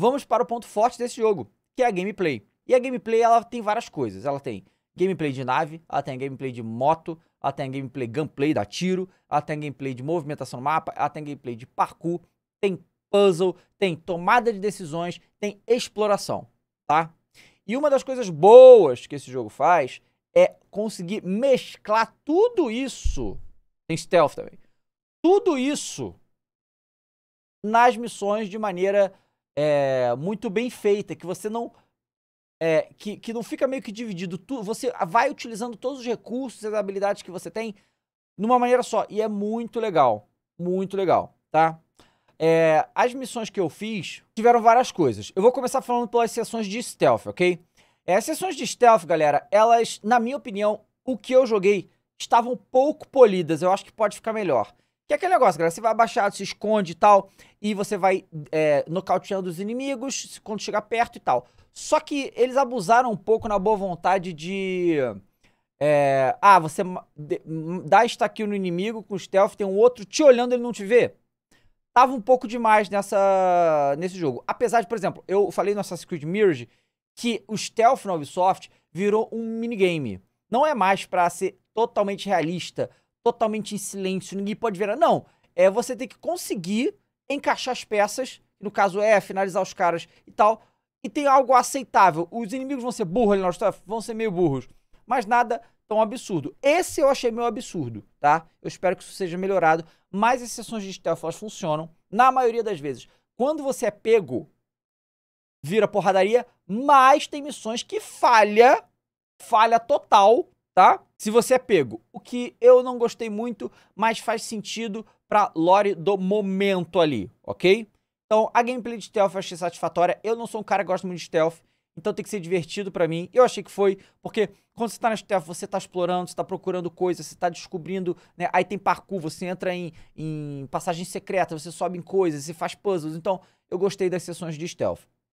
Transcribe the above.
Vamos para o ponto forte desse jogo, que é a gameplay. E a gameplay ela tem várias coisas. Ela tem gameplay de nave, ela tem gameplay de moto, ela tem gameplay gunplay da tiro, ela tem gameplay de movimentação no mapa, ela tem gameplay de parkour, tem puzzle, tem tomada de decisões, tem exploração, tá? E uma das coisas boas que esse jogo faz é conseguir mesclar tudo isso. Tem stealth também. Tudo isso nas missões de maneira é, muito bem feita, que você não. É, que, que não fica meio que dividido. Tu, você vai utilizando todos os recursos e as habilidades que você tem numa maneira só. E é muito legal. Muito legal, tá? É, as missões que eu fiz tiveram várias coisas. Eu vou começar falando pelas sessões de stealth, ok? É, as sessões de stealth, galera, elas, na minha opinião, o que eu joguei, estavam pouco polidas. Eu acho que pode ficar melhor. Que é aquele negócio, galera. Você vai abaixado, se esconde e tal. E você vai é, nocauteando os inimigos quando chegar perto e tal. Só que eles abusaram um pouco na boa vontade de. É, ah, você dá estaquio no inimigo com stealth, tem um outro te olhando ele não te vê. Tava um pouco demais nessa, nesse jogo. Apesar de, por exemplo, eu falei no Assassin's Creed Mirage que o stealth na Ubisoft virou um minigame. Não é mais para ser totalmente realista, totalmente em silêncio, ninguém pode ver Não, é você ter que conseguir encaixar as peças, no caso é finalizar os caras e tal, e tem algo aceitável. Os inimigos vão ser burros ali na história, vão ser meio burros, mas nada tão absurdo. Esse eu achei meio absurdo, tá? Eu espero que isso seja melhorado, mas as sessões de stealth elas funcionam na maioria das vezes. Quando você é pego, vira porradaria, mas tem missões que falha, falha total tá? Se você é pego, o que eu não gostei muito, mas faz sentido pra lore do momento ali, ok? Então, a gameplay de stealth eu achei satisfatória. Eu não sou um cara que gosta muito de stealth, então tem que ser divertido para mim. Eu achei que foi, porque quando você tá na stealth, você tá explorando, você tá procurando coisas, você tá descobrindo, né? Aí tem parkour, você entra em, em passagem secreta, você sobe em coisas, você faz puzzles. Então, eu gostei das sessões de stealth.